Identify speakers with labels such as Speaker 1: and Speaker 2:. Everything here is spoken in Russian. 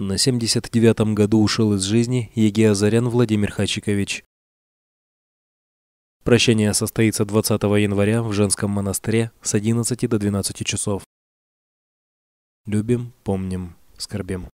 Speaker 1: На
Speaker 2: 79-м году ушел из жизни Еге Азарян Владимир Хачикович. Прощание состоится 20 января в женском монастыре с 11 до 12 часов. Любим, помним, скорбим.